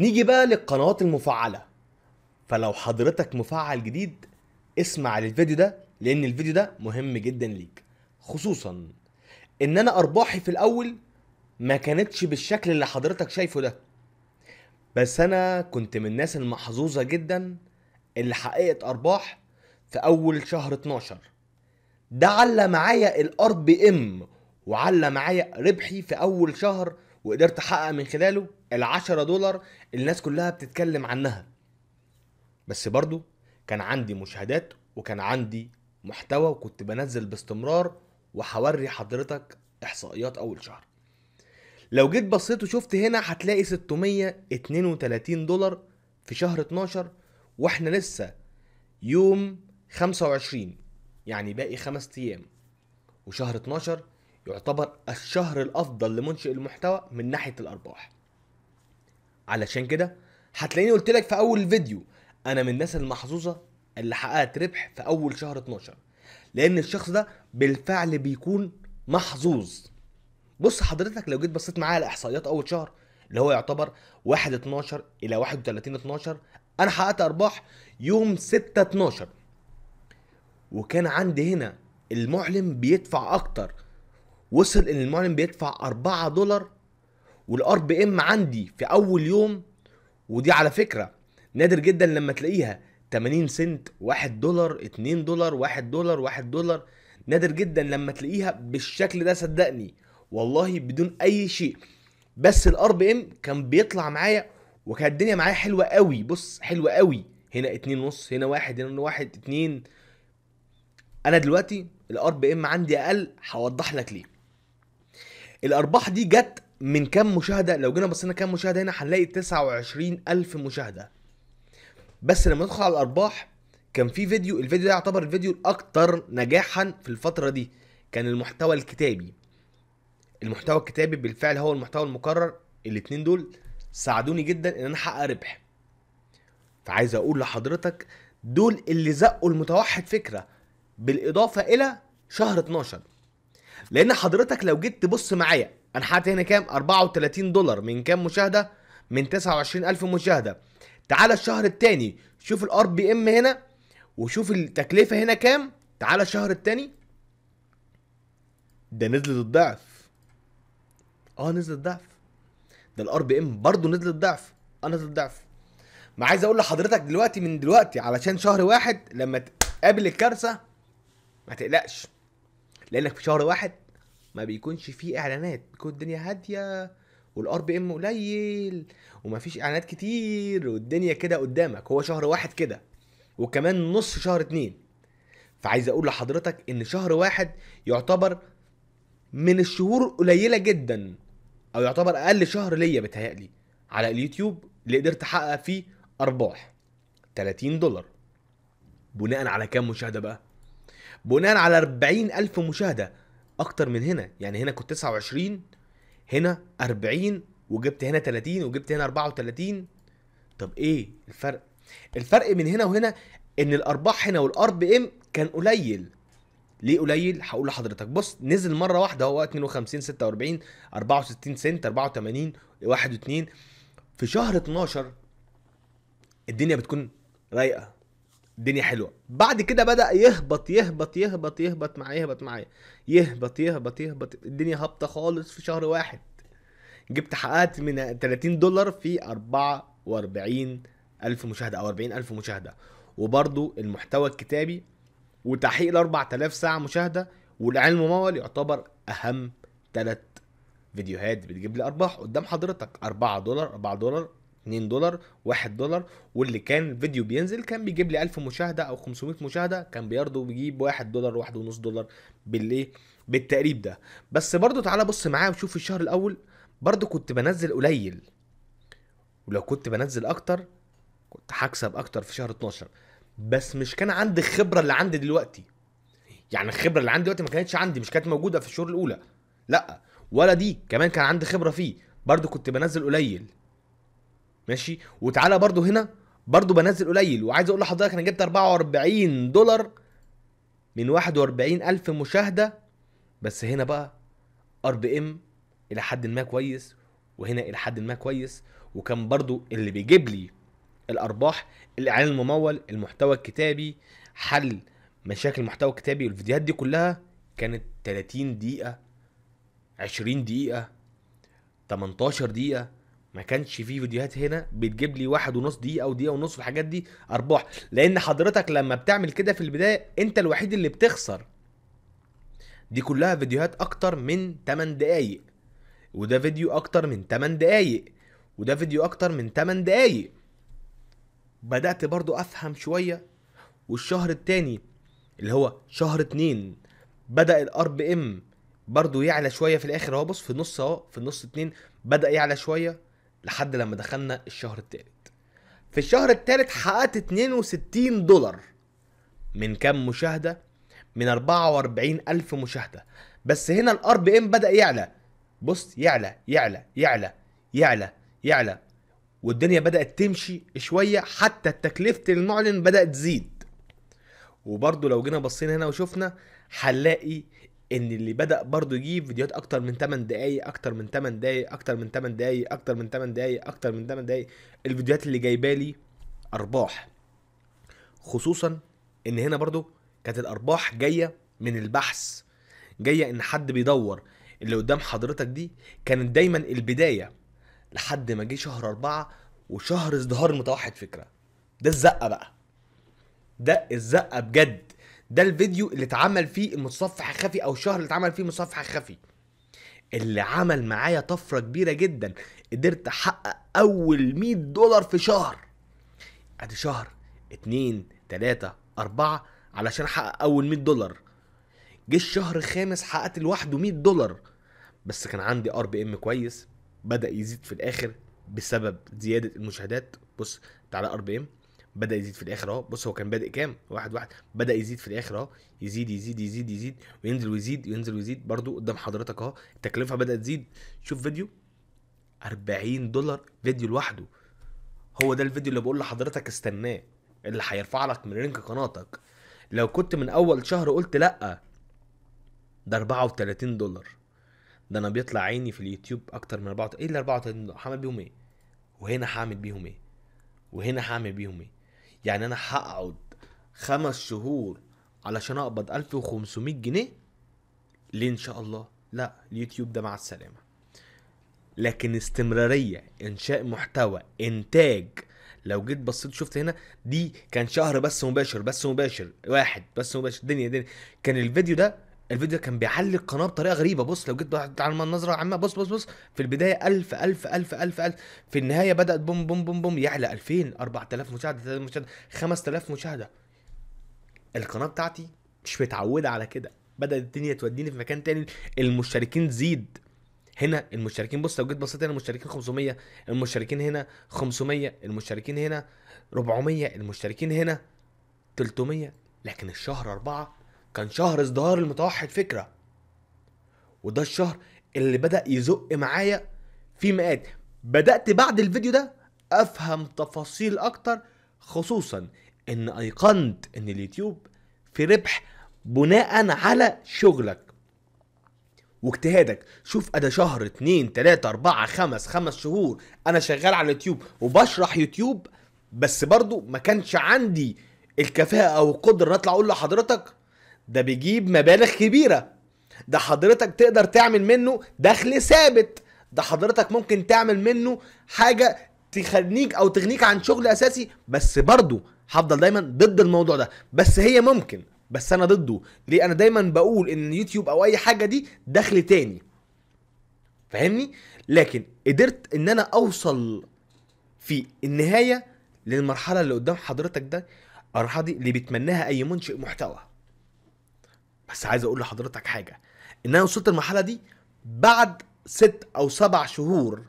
نيجي بقى للقنوات المفعله فلو حضرتك مفعل جديد اسمع للفيديو ده لان الفيديو ده مهم جدا ليك خصوصا ان انا ارباحي في الاول ما كانتش بالشكل اللي حضرتك شايفه ده بس انا كنت من الناس المحظوظه جدا اللي حققت ارباح في اول شهر 12 ده علّى معايا الار بي ام وعلّى معايا ربحي في اول شهر وقدرت احقق من خلاله ال10 دولار اللي الناس كلها بتتكلم عنها بس برضو كان عندي مشاهدات وكان عندي محتوى وكنت بنزل باستمرار وهوري حضرتك احصائيات اول شهر لو جيت بصيت وشفت هنا هتلاقي 632 دولار في شهر 12 واحنا لسه يوم 25 يعني باقي خمس ايام وشهر 12 يعتبر الشهر الافضل لمنشئ المحتوى من ناحيه الارباح علشان كده هتلاقيني قلت لك في اول الفيديو انا من الناس المحظوظه اللي حققت ربح في اول شهر 12 لان الشخص ده بالفعل بيكون محظوظ بص حضرتك لو جيت بصيت معايا على احصائيات اول شهر اللي هو يعتبر 1 12 الى 31 12 انا حققت ارباح يوم 6 12 وكان عندي هنا المعلم بيدفع اكتر وصل ان المعلم بيدفع 4 دولار والار بي ام عندي في اول يوم ودي على فكره نادر جدا لما تلاقيها 80 سنت 1 دولار 2 دولار 1 دولار 1 دولار نادر جدا لما تلاقيها بالشكل ده صدقني والله بدون اي شيء بس الار بي ام كان بيطلع معايا وكانت الدنيا معايا حلوه قوي بص حلوه قوي هنا اتنين ونص هنا واحد هنا واحد اتنين انا دلوقتي الار بي ام عندي اقل هوضح لك ليه الارباح دي جت من كام مشاهده لو جينا بصينا كام مشاهده هنا هنلاقي 29000 مشاهده بس لما ندخل على الارباح كان في فيديو الفيديو ده يعتبر الفيديو الاكثر نجاحا في الفتره دي كان المحتوى الكتابي المحتوى الكتابي بالفعل هو المحتوى المكرر الاتنين دول ساعدوني جدا ان انا احقق ربح فعايز اقول لحضرتك دول اللي زقوا المتوحد فكره بالاضافه الى شهر 12 لان حضرتك لو جيت تبص معايا انا حاطط هنا كام 34 دولار من كام مشاهده من 29000 مشاهده تعالى الشهر الثاني شوف الار بي ام هنا وشوف التكلفه هنا كام تعالى الشهر الثاني ده نزلت الضعف اه نزلت الضعف ده الار بي ام برضه نزلت الضعف اه نزلت الضعف ما عايز اقول لحضرتك دلوقتي من دلوقتي علشان شهر واحد لما تقابل الكارثه ما تقلقش لانك في شهر واحد ما بيكونش فيه اعلانات بيكون الدنيا هاديه والار بي ام قليل ومفيش اعلانات كتير والدنيا كده قدامك هو شهر واحد كده وكمان نص شهر اتنين فعايز اقول لحضرتك ان شهر واحد يعتبر من الشهور قليله جدا او يعتبر اقل شهر ليا بتهيألي على اليوتيوب اللي قدرت احقق فيه ارباح 30 دولار بناء على كام مشاهده بقى بناء على 40 الف مشاهده اكتر من هنا يعني هنا كنت 29 هنا 40 وجبت هنا 30 وجبت هنا 34 طب ايه الفرق الفرق من هنا وهنا ان الارباح هنا والار بي ام كان قليل ليه قليل هقول لحضرتك بص نزل مره واحده هو 52 46 64 سنت 84 1 و2 في شهر 12 الدنيا بتكون رايقه الدنيا حلوه بعد كده بدا يهبط يهبط يهبط يهبط معايا يهبط معايا يهبط يهبط يهبط الدنيا هابطه خالص في شهر واحد جبت حققت من 30 دولار في 44 الف مشاهده او 40 الف مشاهده وبرضو المحتوى الكتابي وتحقيق ال 4000 ساعه مشاهده والعلم الممول يعتبر اهم ثلاث فيديوهات بتجيب لي ارباح قدام حضرتك 4 دولار 4 دولار 2 دولار 1 دولار واللي كان فيديو بينزل كان بيجيب لي 1000 مشاهده او 500 مشاهده كان بيرضوا بيجيب 1 دولار 1.5 دولار بالايه بالتقريب ده بس برضه تعالى بص معايا وشوف الشهر الاول برضه كنت بنزل قليل ولو كنت بنزل اكتر كنت هكسب اكتر في شهر 12 بس مش كان عندي الخبره اللي عندي دلوقتي يعني الخبره اللي عندي دلوقتي ما كانتش عندي مش كانت موجوده في الشهور الاولى لا ولا دي كمان كان عندي خبره فيه برضه كنت بنزل قليل ماشي وتعالى برضو هنا برضو بنزل قليل وعايز اقول لحضرتك انا جبت 44 دولار من 41 الف مشاهده بس هنا بقى ار بي ام الى حد ما كويس وهنا الى حد ما كويس وكان برضو اللي بيجيب لي الارباح الاعلان الممول المحتوى الكتابي حل مشاكل المحتوى الكتابي والفيديوهات دي كلها كانت 30 دقيقه 20 دقيقه 18 دقيقه ما كانش فيه فيديوهات هنا بتجيب لي واحد ونص دقيقه او دقيقه ونص والحاجات دي ارباح لان حضرتك لما بتعمل كده في البدايه انت الوحيد اللي بتخسر دي كلها فيديوهات اكتر من 8 دقايق وده فيديو اكتر من 8 دقايق وده فيديو اكتر من 8 دقايق بدات برضو افهم شويه والشهر التاني اللي هو شهر اتنين بدا الار بي ام برضه يعلى شويه في الاخر اهو بص في النص اهو في النص اتنين بدا يعلى شويه لحد لما دخلنا الشهر الثالث في الشهر الثالث حققت 62 دولار من كام مشاهدة من 44 ألف مشاهدة بس هنا الار بي ام بدأ يعلى بص يعلى يعلى يعلى يعلى يعلى والدنيا بدأت تمشي شوية حتى تكلفة المعلن بدأت تزيد وبرضه لو جينا بصينا هنا وشفنا هنلاقي ان اللي بدا برضه يجيب فيديوهات اكتر من 8 دقايق اكتر من 8 دقايق اكتر من 8 دقايق اكتر من 8 دقايق اكتر من 8 دقايق الفيديوهات اللي جايبه لي ارباح خصوصا ان هنا برضه كانت الارباح جايه من البحث جايه ان حد بيدور اللي قدام حضرتك دي كانت دايما البدايه لحد ما جه شهر أربعة وشهر ازدهار المتوحد فكره ده الزقه بقى ده الزقه بجد ده الفيديو اللي اتعمل فيه المتصفح الخفي او الشهر اللي اتعمل فيه المتصفح الخفي اللي عمل معايا طفره كبيره جدا قدرت احقق اول 100 دولار في شهر ادي شهر اتنين تلاتة اربعة علشان احقق اول 100 دولار جه الشهر الخامس حققت لوحده 100 دولار بس كان عندي ار بي ام كويس بدا يزيد في الاخر بسبب زياده المشاهدات بص تعالى ار بي ام بدا يزيد في الاخر اهو بص هو كان بادئ كام واحد واحد بدا يزيد في الاخر اهو يزيد يزيد يزيد يزيد وينزل ويزيد وينزل ويزيد برده قدام حضرتك اهو التكلفه بدات تزيد شوف فيديو 40 دولار فيديو لوحده هو ده الفيديو اللي بقول لحضرتك استناه اللي هيرفع لك من رينك قناتك لو كنت من اول شهر قلت لا ده 34 دولار ده انا بيطلع عيني في اليوتيوب اكتر من 4 ايه ال 34 دولار هعمل بيهم ايه وهنا هعمل بيهم ايه وهنا هعمل بيهم ايه يعني انا هقعد خمس شهور علشان اقبض 1500 جنيه ليه ان شاء الله لا اليوتيوب ده مع السلامه لكن استمراريه انشاء محتوى انتاج لو جيت بصيت شفت هنا دي كان شهر بس مباشر بس مباشر واحد بس مباشر دنيا دنيا كان الفيديو ده الفيديو كان بيعلق القناه بطريقه غريبه بص لو جيت على النظره عامه بص بص بص في البدايه 1000 1000 1000 1000 في النهايه بدات بوم بوم بوم بوم يعلى 2000 4000 مشاهده 3000 مشاهده 5000 مشاهده القناه بتاعتي مش متعوده على كده بدات الدنيا توديني في مكان تاني المشتركين تزيد هنا المشتركين بص لو جيت بصيت هنا المشتركين 500 المشتركين هنا 500 المشتركين هنا 400 المشتركين هنا 300 لكن الشهر 4 كان شهر ازدهار المتوحد فكرة وده الشهر اللي بدأ يزق معايا في مقاد بدأت بعد الفيديو ده أفهم تفاصيل أكتر خصوصا إن أيقنت إن اليوتيوب في ربح بناء على شغلك واجتهادك شوف انا شهر اتنين تلاتة اربعة خمس خمس شهور انا شغال على اليوتيوب وبشرح يوتيوب بس برضو ما كانش عندي الكفاءة او القدرة اطلع اقول لحضرتك ده بيجيب مبالغ كبيره ده حضرتك تقدر تعمل منه دخل ثابت ده حضرتك ممكن تعمل منه حاجه تخليك او تغنيك عن شغل اساسي بس برضه هفضل دايما ضد الموضوع ده بس هي ممكن بس انا ضده ليه انا دايما بقول ان يوتيوب او اي حاجه دي دخل تاني فاهمني لكن قدرت ان انا اوصل في النهايه للمرحله اللي قدام حضرتك ده المرحله دي اللي بيتمناها اي منشئ محتوى بس عايز اقول لحضرتك حاجه ان انا وصلت المرحله دي بعد ست او سبع شهور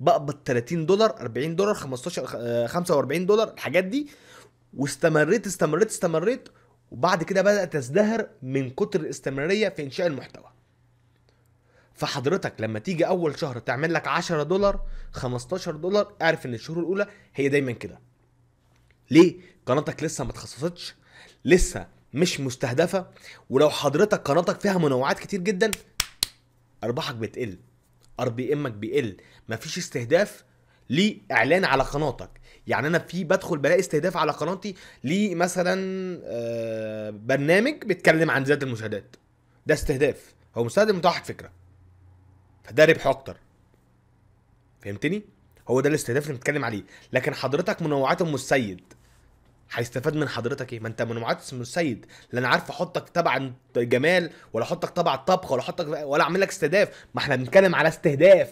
بقبض 30 دولار 40 دولار 15 45 آه، دولار الحاجات دي واستمريت استمريت استمريت وبعد كده بدات ازدهر من كتر الاستمراريه في انشاء المحتوى فحضرتك لما تيجي اول شهر تعمل لك 10 دولار 15 دولار اعرف ان الشهور الاولى هي دايما كده ليه قناتك لسه ما تخصصتش لسه مش مستهدفه ولو حضرتك قناتك فيها منوعات كتير جدا ارباحك بتقل ار بي امك بيقل مفيش استهداف لاعلان على قناتك يعني انا في بدخل بلاقي استهداف على قناتي لمثلا آه، برنامج بيتكلم عن زياده المشاهدات ده استهداف هو مستهدف متوحد فكره فده ربح اكتر فهمتني هو ده الاستهداف اللي بنتكلم عليه لكن حضرتك منوعات ام السيد هيستفاد من حضرتك ايه ما انت من معاتس من السيد، لا انا عارف احطك تبع جمال ولا احطك تبع الطبخ ولا احطك ولا اعمل لك استهداف ما احنا بنتكلم على استهداف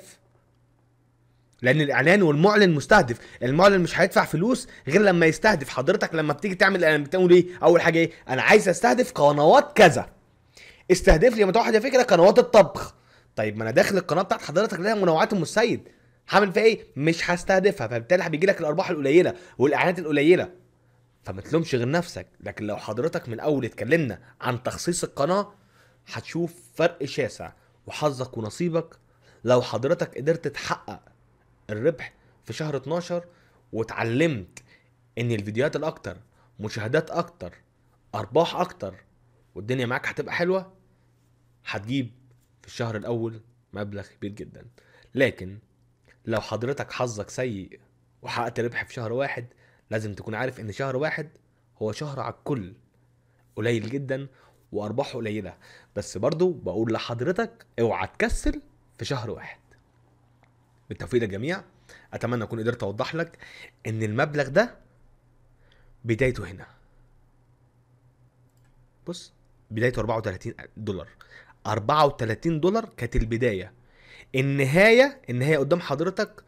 لان الاعلان والمعلن مستهدف المعلن مش هيدفع فلوس غير لما يستهدف حضرتك لما بتيجي تعمل اعلان بتقول ايه اول حاجه ايه انا عايز استهدف قنوات كذا استهدف لي متوحد تروح فكره قنوات الطبخ طيب ما انا داخل القناه بتاعت حضرتك اللي هي منوعات ام السيد هعمل فيها ايه مش هستهدفها فبالتالي هيجي لك الارباح القليله والاعلانات القليله فما تلومش غير نفسك لكن لو حضرتك من الاول اتكلمنا عن تخصيص القناه هتشوف فرق شاسع وحظك ونصيبك لو حضرتك قدرت تحقق الربح في شهر 12 واتعلمت ان الفيديوهات الاكتر مشاهدات اكتر ارباح اكتر والدنيا معاك هتبقى حلوه هتجيب في الشهر الاول مبلغ كبير جدا لكن لو حضرتك حظك سيء وحققت ربح في شهر واحد لازم تكون عارف ان شهر واحد هو شهر على الكل قليل جدا وارباحه قليله بس برضو بقول لحضرتك اوعى تكسل في شهر واحد بالتوفيق للجميع اتمنى اكون قدرت اوضح لك ان المبلغ ده بدايته هنا بص بدايته 34 دولار 34 دولار كانت البدايه النهايه النهايه قدام حضرتك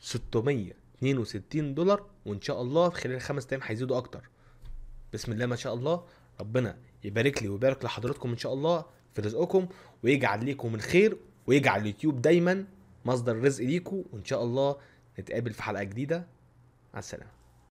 600 62 دولار وان شاء الله في خلال خمس ايام هيزيدوا اكتر بسم الله ما شاء الله ربنا يبارك لي ويبارك لحضراتكم ان شاء الله في رزقكم ويجعل ليكم الخير ويجعل اليوتيوب دايما مصدر رزق ليكم وان شاء الله نتقابل في حلقه جديده مع السلامه